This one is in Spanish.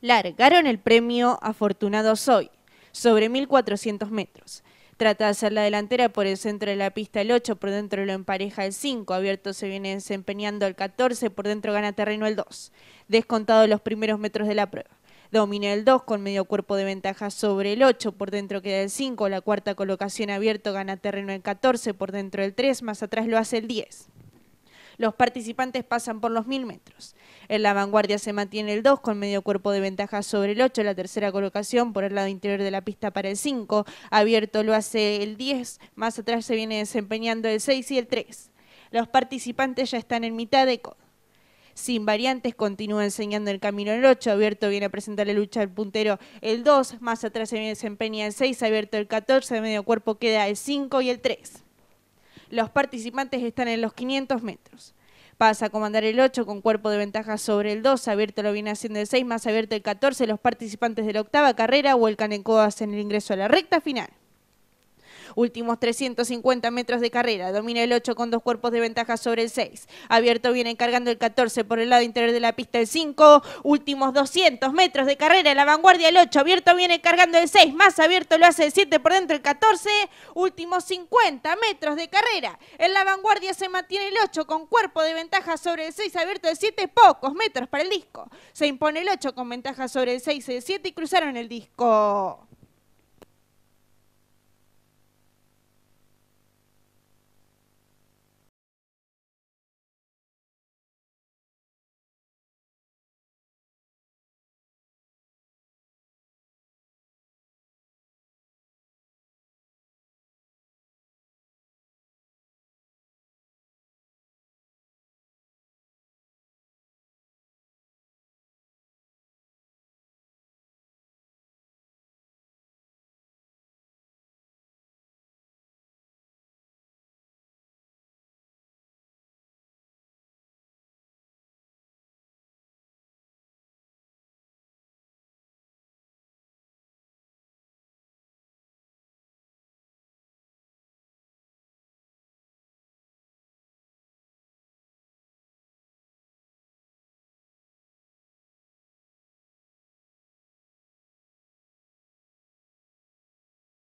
largaron el premio Afortunado Soy sobre 1.400 metros. Trata de hacer la delantera por el centro de la pista el 8, por dentro lo empareja el 5, abierto se viene desempeñando el 14, por dentro gana terreno el 2, descontado los primeros metros de la prueba. Domina el 2 con medio cuerpo de ventaja sobre el 8, por dentro queda el 5, la cuarta colocación abierto gana terreno el 14, por dentro el 3, más atrás lo hace el 10. Los participantes pasan por los 1000 metros. En la vanguardia se mantiene el 2 con medio cuerpo de ventaja sobre el 8, la tercera colocación por el lado interior de la pista para el 5. Abierto lo hace el 10, más atrás se viene desempeñando el 6 y el 3. Los participantes ya están en mitad de codo. Sin variantes, continúa enseñando el camino el 8. Abierto viene a presentar la lucha al puntero el 2. Más atrás se viene desempeña el 6. Abierto el 14. De medio cuerpo queda el 5 y el 3. Los participantes están en los 500 metros. Pasa a comandar el 8 con cuerpo de ventaja sobre el 2, abierto lo viene haciendo el 6, más abierto el 14, los participantes de la octava carrera vuelcan en codas en el ingreso a la recta final. Últimos 350 metros de carrera. Domina el 8 con dos cuerpos de ventaja sobre el 6. Abierto viene cargando el 14 por el lado interior de la pista el 5. Últimos 200 metros de carrera. La vanguardia el 8. Abierto viene cargando el 6. Más abierto lo hace el 7 por dentro el 14. Últimos 50 metros de carrera. En la vanguardia se mantiene el 8 con cuerpo de ventaja sobre el 6. Abierto el 7. Pocos metros para el disco. Se impone el 8 con ventaja sobre el 6 y el 7 y cruzaron el disco.